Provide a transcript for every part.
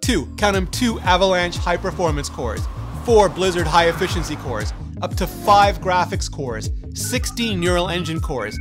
Two, count them, two Avalanche high performance cores, four Blizzard high efficiency cores, up to five graphics cores, 16 neural engine cores,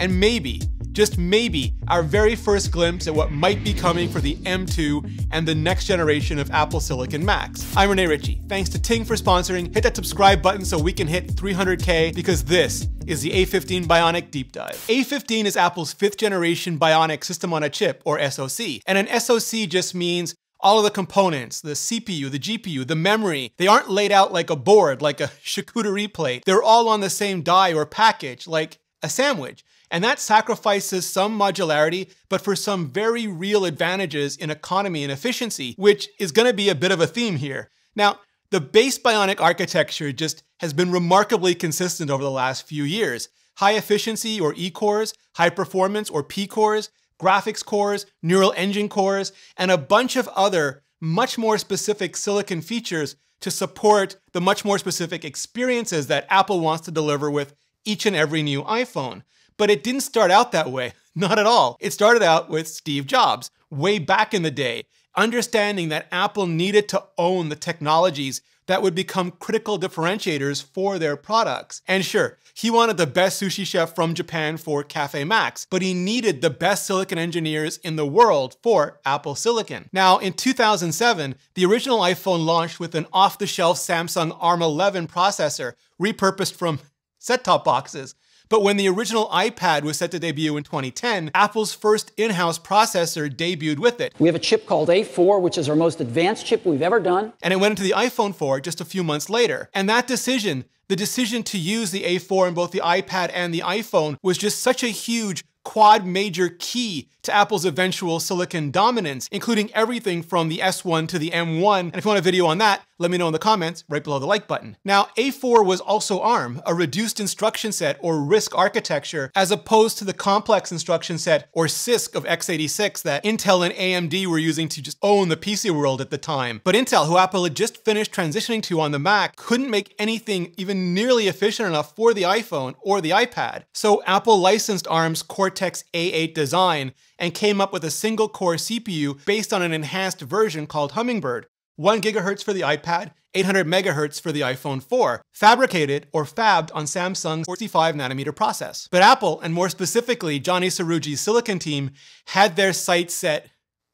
and maybe, just maybe, our very first glimpse at what might be coming for the M2 and the next generation of Apple Silicon Macs. I'm Renee Ritchie. Thanks to Ting for sponsoring. Hit that subscribe button so we can hit 300K because this is the A15 Bionic Deep Dive. A15 is Apple's fifth generation Bionic System on a Chip, or SoC, and an SoC just means all of the components, the CPU, the GPU, the memory, they aren't laid out like a board, like a charcuterie plate. They're all on the same die or package, like a sandwich. And that sacrifices some modularity, but for some very real advantages in economy and efficiency, which is gonna be a bit of a theme here. Now, the base Bionic architecture just has been remarkably consistent over the last few years. High efficiency or E cores, high performance or P cores, graphics cores, neural engine cores, and a bunch of other much more specific silicon features to support the much more specific experiences that Apple wants to deliver with each and every new iPhone. But it didn't start out that way, not at all. It started out with Steve Jobs, way back in the day, understanding that Apple needed to own the technologies that would become critical differentiators for their products. And sure, he wanted the best sushi chef from Japan for Cafe Max, but he needed the best silicon engineers in the world for Apple Silicon. Now, in 2007, the original iPhone launched with an off-the-shelf Samsung ARM11 processor repurposed from set-top boxes but when the original iPad was set to debut in 2010, Apple's first in-house processor debuted with it. We have a chip called A4, which is our most advanced chip we've ever done. And it went into the iPhone 4 just a few months later. And that decision the decision to use the A4 in both the iPad and the iPhone was just such a huge quad major key to Apple's eventual silicon dominance, including everything from the S1 to the M1. And if you want a video on that, let me know in the comments right below the like button. Now, A4 was also ARM, a reduced instruction set or RISC architecture, as opposed to the complex instruction set or CISC of x86 that Intel and AMD were using to just own the PC world at the time. But Intel, who Apple had just finished transitioning to on the Mac, couldn't make anything even nearly efficient enough for the iPhone or the iPad. So Apple licensed ARM's Core Cortex A8 design and came up with a single core CPU based on an enhanced version called Hummingbird. 1 GHz for the iPad, 800 MHz for the iPhone 4, fabricated or fabbed on Samsung's 45nm process. But Apple, and more specifically Johnny Cerugi's silicon team, had their sights set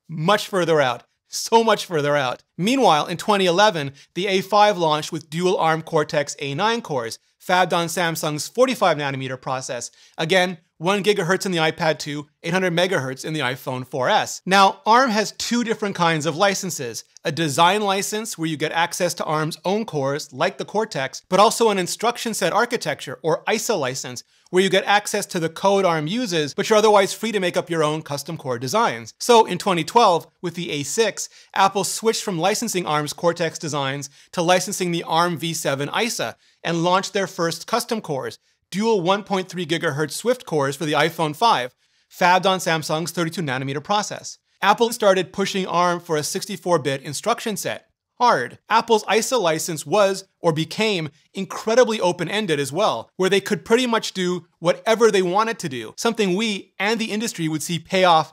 much further out. So much further out. Meanwhile, in 2011, the A5 launched with dual ARM Cortex A9 cores, fabbed on Samsung's 45 nanometer process. Again, 1 gigahertz in the iPad 2, 800 megahertz in the iPhone 4S. Now, ARM has two different kinds of licenses. A design license where you get access to ARM's own cores, like the Cortex, but also an instruction set architecture, or ISA license, where you get access to the code ARM uses, but you're otherwise free to make up your own custom core designs. So in 2012, with the A6, Apple switched from licensing ARM's Cortex designs to licensing the ARM v7 ISA, and launched their first custom cores, dual 1.3 GHz Swift cores for the iPhone 5, fabbed on Samsung's 32 nanometer process. Apple started pushing ARM for a 64-bit instruction set. Hard. Apple's ISA license was, or became, incredibly open-ended as well, where they could pretty much do whatever they wanted to do, something we and the industry would see pay off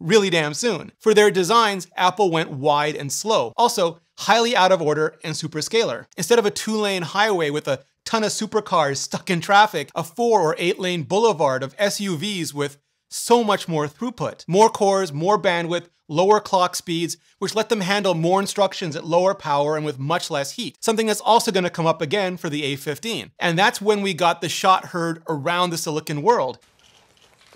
really damn soon. For their designs, Apple went wide and slow. Also, highly out of order and superscalar. Instead of a two-lane highway with a ton of supercars stuck in traffic, a four or eight lane boulevard of SUVs with so much more throughput. More cores, more bandwidth, lower clock speeds, which let them handle more instructions at lower power and with much less heat, something that's also gonna come up again for the A15. And that's when we got the shot heard around the silicon world.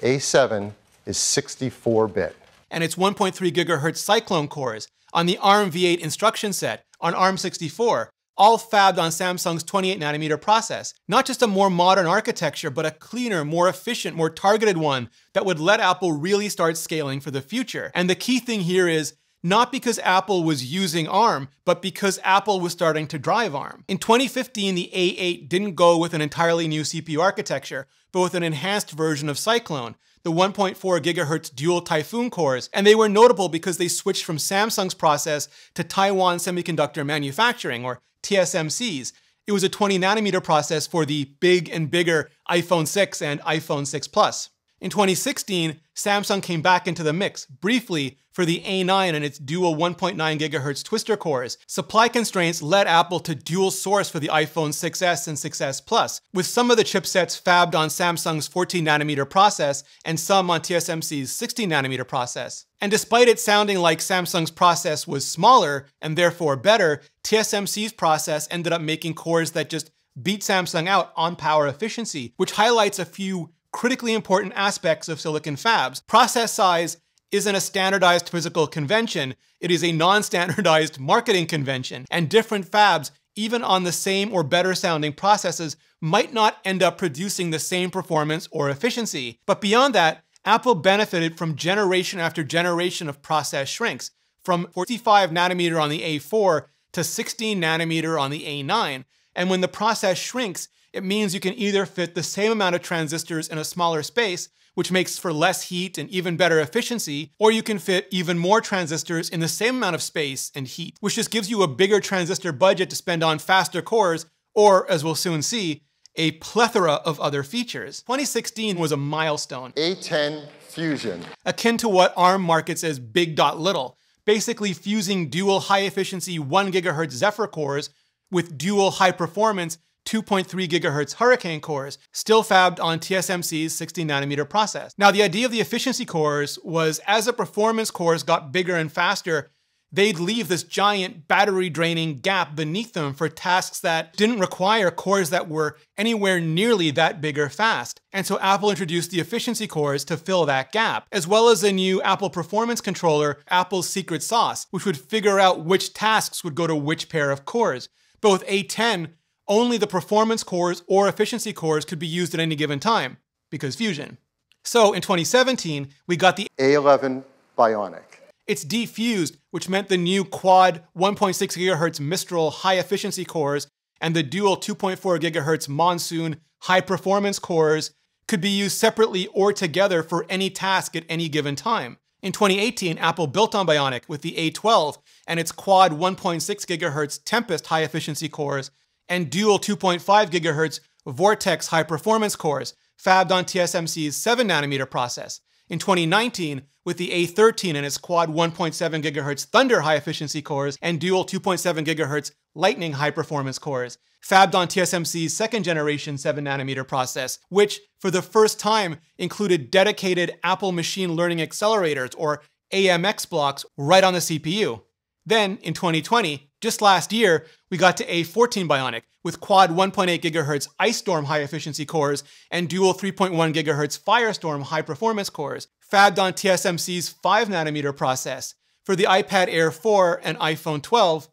A7 is 64-bit. And its 1.3 gigahertz Cyclone cores on the ARM-V8 instruction set on ARM64, all fabbed on Samsung's 28 nanometer process. Not just a more modern architecture, but a cleaner, more efficient, more targeted one that would let Apple really start scaling for the future. And the key thing here is not because Apple was using ARM, but because Apple was starting to drive ARM. In 2015, the A8 didn't go with an entirely new CPU architecture, but with an enhanced version of Cyclone, the 1.4 gigahertz dual Typhoon cores, and they were notable because they switched from Samsung's process to Taiwan Semiconductor Manufacturing, or TSMC's. It was a 20 nanometer process for the big and bigger iPhone 6 and iPhone 6 Plus. In 2016, Samsung came back into the mix, briefly, for the A9 and its dual 1.9 GHz twister cores. Supply constraints led Apple to dual source for the iPhone 6s and 6s Plus, with some of the chipsets fabbed on Samsung's 14nm process and some on TSMC's 16nm process. And despite it sounding like Samsung's process was smaller and therefore better, TSMC's process ended up making cores that just beat Samsung out on power efficiency, which highlights a few critically important aspects of silicon fabs. Process size isn't a standardized physical convention, it is a non-standardized marketing convention, and different fabs, even on the same or better sounding processes, might not end up producing the same performance or efficiency. But beyond that, Apple benefited from generation after generation of process shrinks, from 45 nanometer on the A4 to 16 nanometer on the A9. And when the process shrinks, it means you can either fit the same amount of transistors in a smaller space, which makes for less heat and even better efficiency, or you can fit even more transistors in the same amount of space and heat, which just gives you a bigger transistor budget to spend on faster cores, or as we'll soon see, a plethora of other features. 2016 was a milestone. A10 Fusion. Akin to what ARM markets as big dot little, basically fusing dual high efficiency 1 gigahertz Zephyr cores with dual high performance 2.3 gigahertz Hurricane cores, still fabbed on TSMC's 16 nanometer process. Now, the idea of the efficiency cores was as the performance cores got bigger and faster, they'd leave this giant battery draining gap beneath them for tasks that didn't require cores that were anywhere nearly that big or fast. And so Apple introduced the efficiency cores to fill that gap, as well as a new Apple performance controller, Apple's secret sauce, which would figure out which tasks would go to which pair of cores. Both A10 only the performance cores or efficiency cores could be used at any given time, because fusion. So in 2017, we got the A11 Bionic. It's defused, which meant the new quad 1.6 GHz Mistral high efficiency cores and the dual 2.4 GHz Monsoon high performance cores could be used separately or together for any task at any given time. In 2018, Apple built on Bionic with the A12 and its quad 1.6 GHz Tempest high efficiency cores and dual 2.5 GHz Vortex high performance cores, fabbed on TSMC's 7nm process. In 2019, with the A13 and its quad 1.7 GHz Thunder high efficiency cores and dual 2.7 GHz Lightning high performance cores, fabbed on TSMC's second generation 7nm process, which for the first time included dedicated Apple Machine Learning Accelerators or AMX blocks right on the CPU. Then in 2020, just last year, we got to A14 Bionic with quad 1.8 GHz Ice Storm high efficiency cores and dual 3.1 GHz Firestorm high performance cores, fabbed on TSMC's 5 nanometer process for the iPad Air 4 and iPhone 12,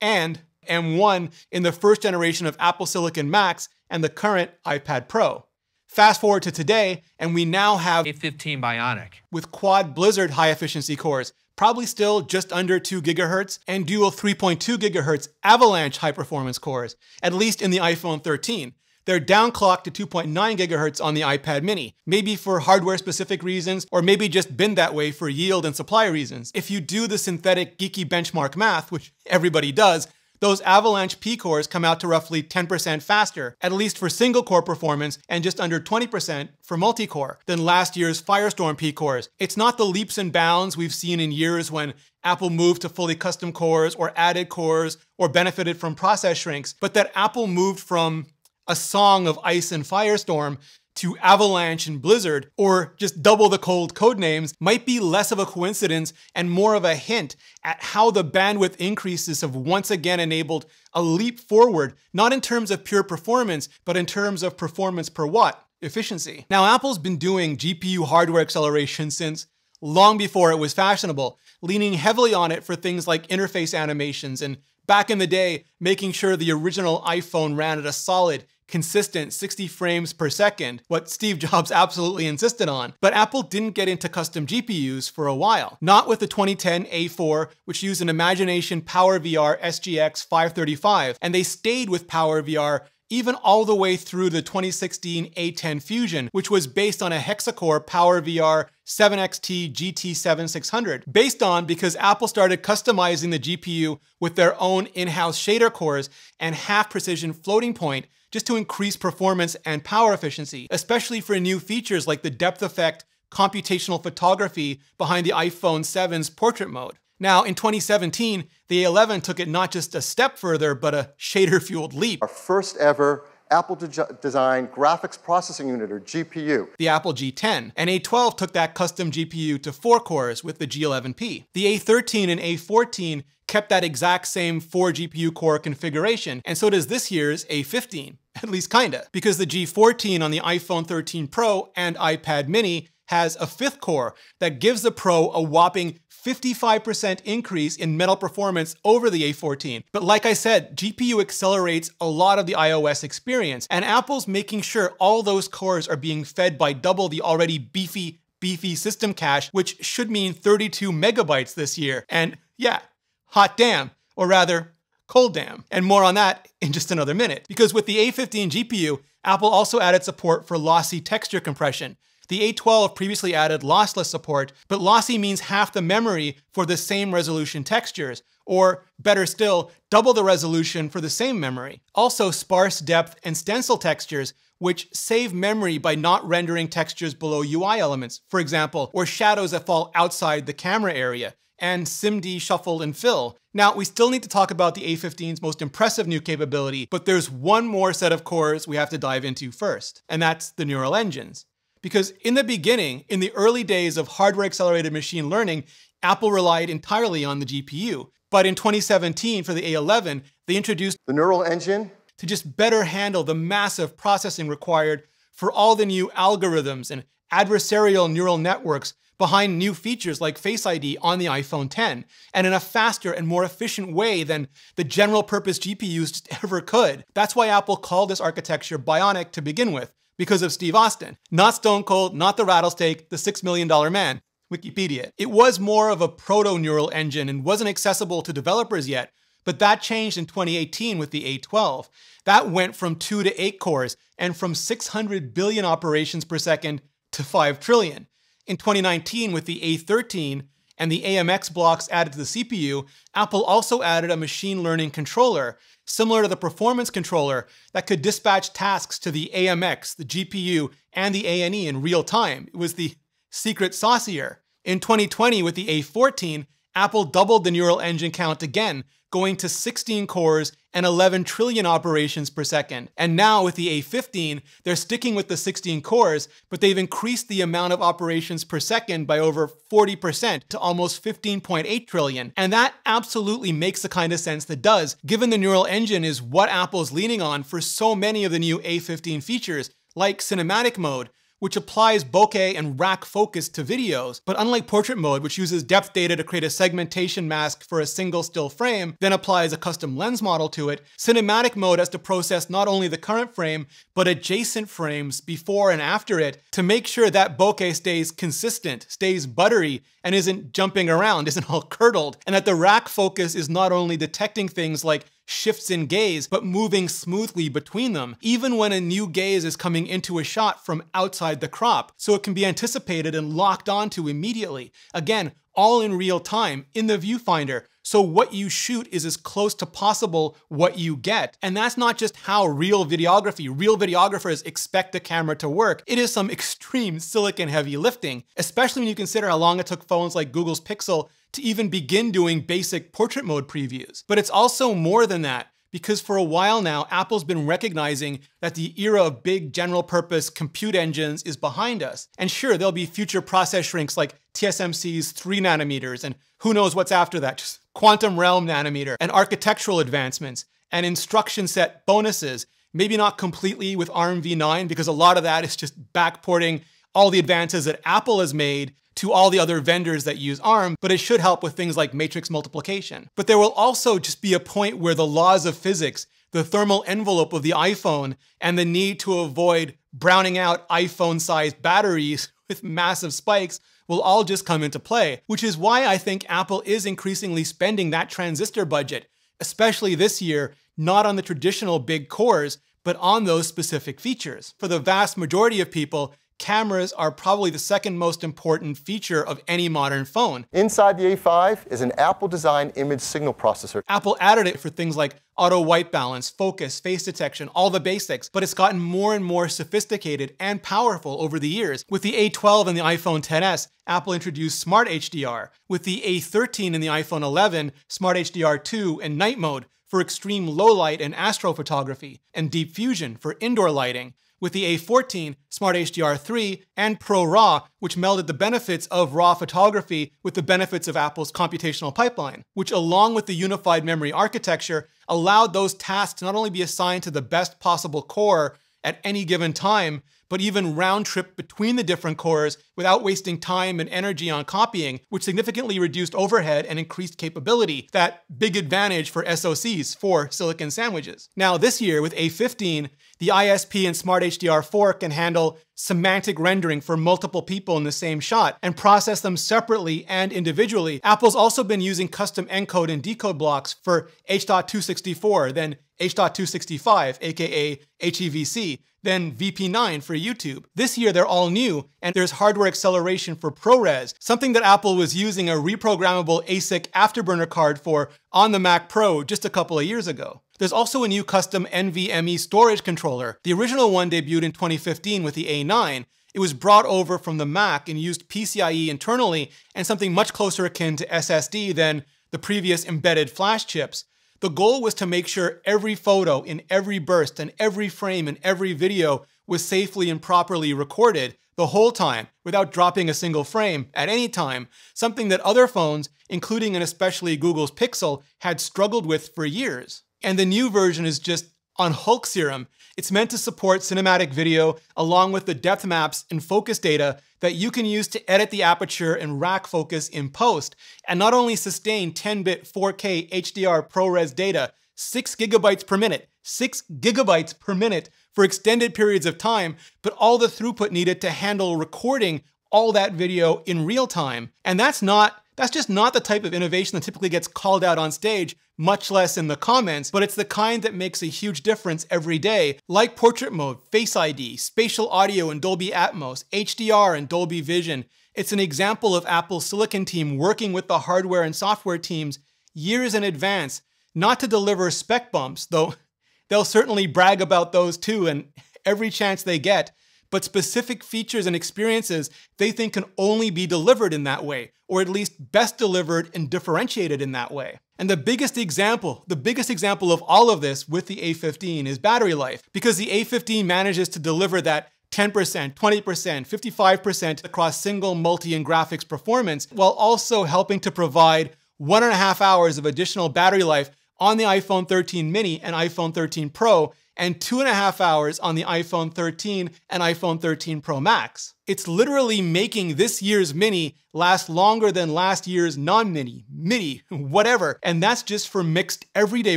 and M1 in the first generation of Apple Silicon Macs and the current iPad Pro. Fast forward to today, and we now have A15 Bionic with quad Blizzard high efficiency cores probably still just under 2 gigahertz, and dual 3.2 gigahertz Avalanche high-performance cores, at least in the iPhone 13. They're downclocked to 2.9 gigahertz on the iPad mini, maybe for hardware specific reasons, or maybe just been that way for yield and supply reasons. If you do the synthetic geeky benchmark math, which everybody does, those Avalanche P cores come out to roughly 10% faster, at least for single core performance, and just under 20% for multi core, than last year's Firestorm P cores. It's not the leaps and bounds we've seen in years when Apple moved to fully custom cores or added cores or benefited from process shrinks, but that Apple moved from a song of ice and firestorm to Avalanche and Blizzard, or just double the cold code names, might be less of a coincidence and more of a hint at how the bandwidth increases have once again enabled a leap forward, not in terms of pure performance, but in terms of performance per watt efficiency. Now, Apple's been doing GPU hardware acceleration since long before it was fashionable, leaning heavily on it for things like interface animations and back in the day, making sure the original iPhone ran at a solid consistent 60 frames per second, what Steve Jobs absolutely insisted on. But Apple didn't get into custom GPUs for a while, not with the 2010 A4, which used an Imagination PowerVR SGX 535, and they stayed with PowerVR even all the way through the 2016 A10 Fusion, which was based on a hexacore PowerVR 7XT GT7600, based on because Apple started customizing the GPU with their own in-house shader cores and half precision floating point just to increase performance and power efficiency, especially for new features like the depth effect computational photography behind the iPhone 7's portrait mode. Now, in 2017, the A11 took it not just a step further, but a shader-fueled leap. Our first ever Apple de designed graphics processing unit, or GPU. The Apple G10. And A12 took that custom GPU to four cores with the G11P. The A13 and A14 kept that exact same four GPU core configuration, and so does this year's A15 at least kinda, because the G14 on the iPhone 13 Pro and iPad mini has a fifth core that gives the Pro a whopping 55% increase in metal performance over the A14. But like I said, GPU accelerates a lot of the iOS experience, and Apple's making sure all those cores are being fed by double the already beefy, beefy system cache, which should mean 32 megabytes this year. And yeah, hot damn, or rather, cold dam. And more on that in just another minute. Because with the A15 GPU, Apple also added support for lossy texture compression. The A12 previously added lossless support, but lossy means half the memory for the same resolution textures, or better still, double the resolution for the same memory. Also sparse depth and stencil textures, which save memory by not rendering textures below UI elements, for example, or shadows that fall outside the camera area, and SIMD shuffle and fill. Now, we still need to talk about the A15's most impressive new capability, but there's one more set of cores we have to dive into first, and that's the neural engines. Because in the beginning, in the early days of hardware accelerated machine learning, Apple relied entirely on the GPU. But in 2017, for the A11, they introduced the neural engine to just better handle the massive processing required for all the new algorithms and adversarial neural networks behind new features like Face ID on the iPhone 10, and in a faster and more efficient way than the general purpose GPUs ever could. That's why Apple called this architecture bionic to begin with, because of Steve Austin, not Stone Cold, not the rattlesnake, the $6 million man. Wikipedia. It was more of a proto neural engine and wasn't accessible to developers yet, but that changed in 2018 with the A12. That went from two to eight cores and from 600 billion operations per second to 5 trillion. In 2019, with the A13 and the AMX blocks added to the CPU, Apple also added a machine learning controller, similar to the performance controller, that could dispatch tasks to the AMX, the GPU, and the Ane in real time. It was the secret saucier. In 2020, with the A14, Apple doubled the neural engine count again going to 16 cores and 11 trillion operations per second. And now with the A15, they're sticking with the 16 cores, but they've increased the amount of operations per second by over 40% to almost 15.8 trillion. And that absolutely makes the kind of sense that does, given the neural engine is what Apple's leaning on for so many of the new A15 features, like cinematic mode, which applies bokeh and rack focus to videos. But unlike portrait mode, which uses depth data to create a segmentation mask for a single still frame, then applies a custom lens model to it, cinematic mode has to process not only the current frame, but adjacent frames before and after it to make sure that bokeh stays consistent, stays buttery, and isn't jumping around, isn't all curdled, and that the rack focus is not only detecting things like shifts in gaze, but moving smoothly between them, even when a new gaze is coming into a shot from outside the crop, so it can be anticipated and locked onto immediately. Again, all in real time in the viewfinder. So what you shoot is as close to possible what you get. And that's not just how real videography, real videographers expect the camera to work. It is some extreme silicon heavy lifting, especially when you consider how long it took phones like Google's Pixel to even begin doing basic portrait mode previews. But it's also more than that, because for a while now, Apple's been recognizing that the era of big general purpose compute engines is behind us. And sure, there'll be future process shrinks like TSMC's 3 nanometers, and who knows what's after that, just quantum realm nanometer, and architectural advancements, and instruction set bonuses. Maybe not completely with ARM v9, because a lot of that is just backporting all the advances that Apple has made to all the other vendors that use ARM, but it should help with things like matrix multiplication. But there will also just be a point where the laws of physics, the thermal envelope of the iPhone, and the need to avoid browning out iPhone-sized batteries with massive spikes will all just come into play, which is why I think Apple is increasingly spending that transistor budget, especially this year, not on the traditional big cores, but on those specific features. For the vast majority of people, cameras are probably the second most important feature of any modern phone. Inside the A5 is an Apple-designed image signal processor. Apple added it for things like auto white balance, focus, face detection, all the basics, but it's gotten more and more sophisticated and powerful over the years. With the A12 and the iPhone XS, Apple introduced Smart HDR. With the A13 and the iPhone 11, Smart HDR 2 and night mode for extreme low light and astrophotography, and deep fusion for indoor lighting with the A14, Smart HDR 3, and Pro RAW, which melded the benefits of RAW photography with the benefits of Apple's computational pipeline, which along with the unified memory architecture allowed those tasks to not only be assigned to the best possible core at any given time, but even round trip between the different cores without wasting time and energy on copying, which significantly reduced overhead and increased capability, that big advantage for SoCs for silicon sandwiches. Now this year with A15, the ISP and Smart HDR4 can handle semantic rendering for multiple people in the same shot and process them separately and individually. Apple's also been using custom encode and decode blocks for H.264, then H.265, aka HEVC, then VP9 for YouTube. This year they're all new, and there's hardware acceleration for ProRes, something that Apple was using a reprogrammable ASIC afterburner card for on the Mac Pro just a couple of years ago. There's also a new custom NVMe storage controller. The original one debuted in 2015 with the A9, it was brought over from the Mac and used PCIe internally and something much closer akin to SSD than the previous embedded flash chips. The goal was to make sure every photo in every burst and every frame in every video was safely and properly recorded the whole time without dropping a single frame at any time, something that other phones, including and especially Google's Pixel, had struggled with for years. And the new version is just on Hulk serum it's meant to support cinematic video along with the depth maps and focus data that you can use to edit the aperture and rack focus in post, and not only sustain 10-bit 4K HDR ProRes data, 6 gigabytes per minute, 6 gigabytes per minute for extended periods of time, but all the throughput needed to handle recording all that video in real time. And that's not that's just not the type of innovation that typically gets called out on stage much less in the comments, but it's the kind that makes a huge difference every day, like portrait mode, Face ID, spatial audio in Dolby Atmos, HDR and Dolby Vision. It's an example of Apple's silicon team working with the hardware and software teams years in advance, not to deliver spec bumps, though they'll certainly brag about those too and every chance they get, but specific features and experiences they think can only be delivered in that way, or at least best delivered and differentiated in that way. And the biggest example, the biggest example of all of this with the A15 is battery life, because the A15 manages to deliver that 10%, 20%, 55% across single, multi, and graphics performance, while also helping to provide one and a half hours of additional battery life on the iPhone 13 mini and iPhone 13 Pro and two and a half hours on the iPhone 13 and iPhone 13 Pro Max. It's literally making this year's mini last longer than last year's non mini, mini, whatever. And that's just for mixed everyday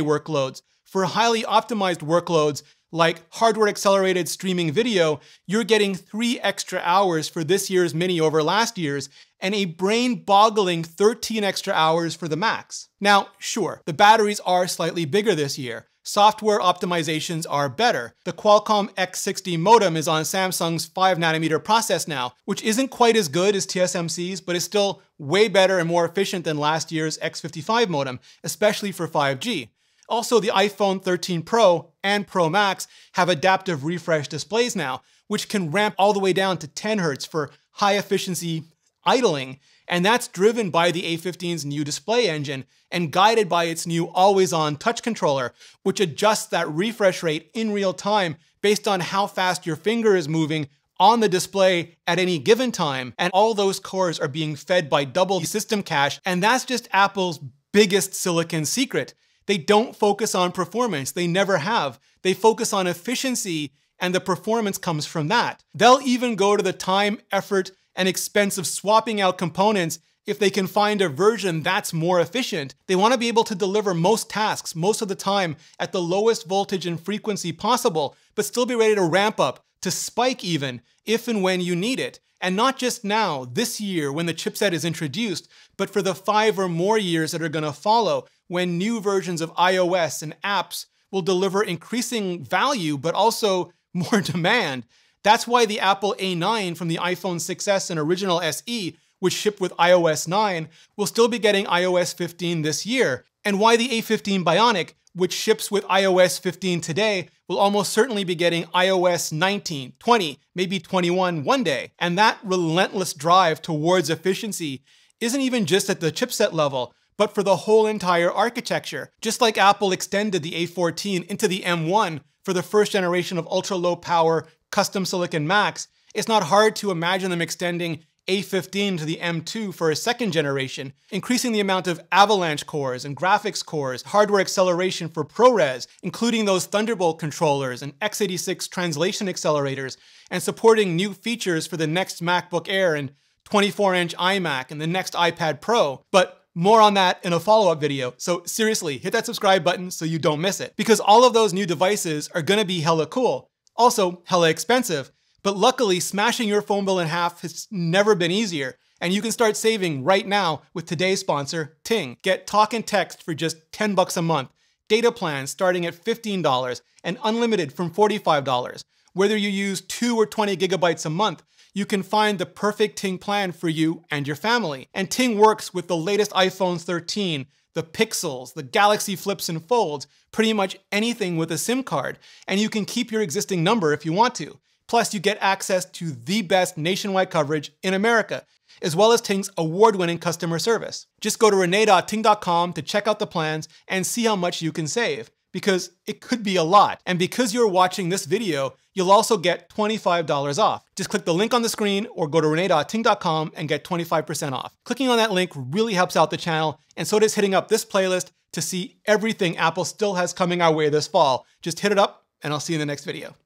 workloads. For highly optimized workloads like hardware accelerated streaming video, you're getting three extra hours for this year's mini over last year's, and a brain boggling 13 extra hours for the max. Now, sure, the batteries are slightly bigger this year software optimizations are better. The Qualcomm X60 modem is on Samsung's 5nm process now, which isn't quite as good as TSMC's, but is still way better and more efficient than last year's X55 modem, especially for 5G. Also, the iPhone 13 Pro and Pro Max have adaptive refresh displays now, which can ramp all the way down to 10 Hz for high efficiency idling and that's driven by the A15's new display engine and guided by its new always-on touch controller, which adjusts that refresh rate in real time based on how fast your finger is moving on the display at any given time, and all those cores are being fed by double system cache, and that's just Apple's biggest silicon secret. They don't focus on performance, they never have. They focus on efficiency, and the performance comes from that. They'll even go to the time, effort, and expense of swapping out components if they can find a version that's more efficient. They want to be able to deliver most tasks most of the time at the lowest voltage and frequency possible, but still be ready to ramp up, to spike even, if and when you need it. And not just now, this year, when the chipset is introduced, but for the five or more years that are going to follow, when new versions of iOS and apps will deliver increasing value, but also more demand. That's why the Apple A9 from the iPhone 6S and original SE, which shipped with iOS 9, will still be getting iOS 15 this year, and why the A15 Bionic, which ships with iOS 15 today, will almost certainly be getting iOS 19, 20, maybe 21 one day. And that relentless drive towards efficiency isn't even just at the chipset level, but for the whole entire architecture. Just like Apple extended the A14 into the M1 for the first generation of ultra low power custom silicon Macs, it's not hard to imagine them extending A15 to the M2 for a second generation, increasing the amount of avalanche cores and graphics cores, hardware acceleration for ProRes, including those Thunderbolt controllers and x86 translation accelerators, and supporting new features for the next MacBook Air and 24 inch iMac and the next iPad Pro. But more on that in a follow-up video. So seriously, hit that subscribe button so you don't miss it because all of those new devices are gonna be hella cool. Also hella expensive, but luckily smashing your phone bill in half has never been easier. And you can start saving right now with today's sponsor, Ting. Get talk and text for just 10 bucks a month, data plans starting at $15 and unlimited from $45. Whether you use two or 20 gigabytes a month, you can find the perfect Ting plan for you and your family. And Ting works with the latest iPhones 13, the Pixels, the Galaxy Flips and Folds, pretty much anything with a SIM card. And you can keep your existing number if you want to. Plus, you get access to the best nationwide coverage in America, as well as Ting's award-winning customer service. Just go to renee.ting.com to check out the plans and see how much you can save because it could be a lot. And because you're watching this video, you'll also get $25 off. Just click the link on the screen or go to renee.ting.com and get 25% off. Clicking on that link really helps out the channel, and so does hitting up this playlist to see everything Apple still has coming our way this fall. Just hit it up, and I'll see you in the next video.